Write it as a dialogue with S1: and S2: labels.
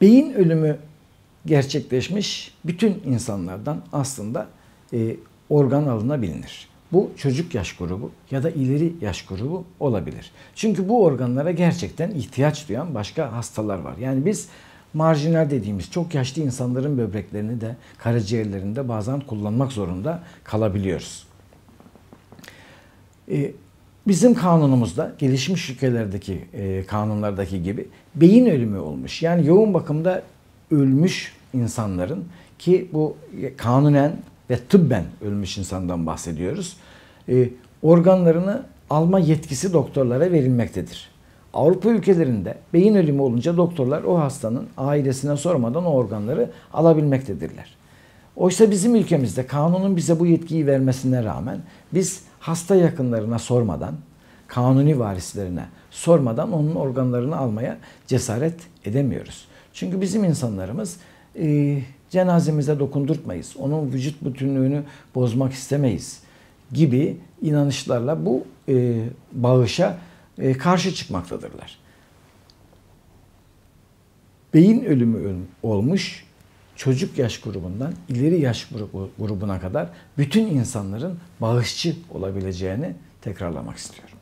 S1: beyin ölümü gerçekleşmiş bütün insanlardan aslında e, organ alınabilir. Bu çocuk yaş grubu ya da ileri yaş grubu olabilir. Çünkü bu organlara gerçekten ihtiyaç duyan başka hastalar var. Yani biz marjinal dediğimiz çok yaşlı insanların böbreklerini de karaciğerlerinde bazen kullanmak zorunda kalabiliyoruz. E, Bizim kanunumuzda gelişmiş ülkelerdeki e, kanunlardaki gibi beyin ölümü olmuş. Yani yoğun bakımda ölmüş insanların ki bu e, kanunen ve tıbben ölmüş insandan bahsediyoruz. E, organlarını alma yetkisi doktorlara verilmektedir. Avrupa ülkelerinde beyin ölümü olunca doktorlar o hastanın ailesine sormadan o organları alabilmektedirler. Oysa bizim ülkemizde kanunun bize bu yetkiyi vermesine rağmen biz hasta yakınlarına sormadan kanuni varislerine sormadan onun organlarını almaya cesaret edemiyoruz. Çünkü bizim insanlarımız e, cenazemize dokundurtmayız, onun vücut bütünlüğünü bozmak istemeyiz gibi inanışlarla bu e, bağışa e, karşı çıkmaktadırlar. Beyin ölümü olmuş çocuk yaş grubundan ileri yaş grubuna kadar bütün insanların bağışçı olabileceğini tekrarlamak istiyorum.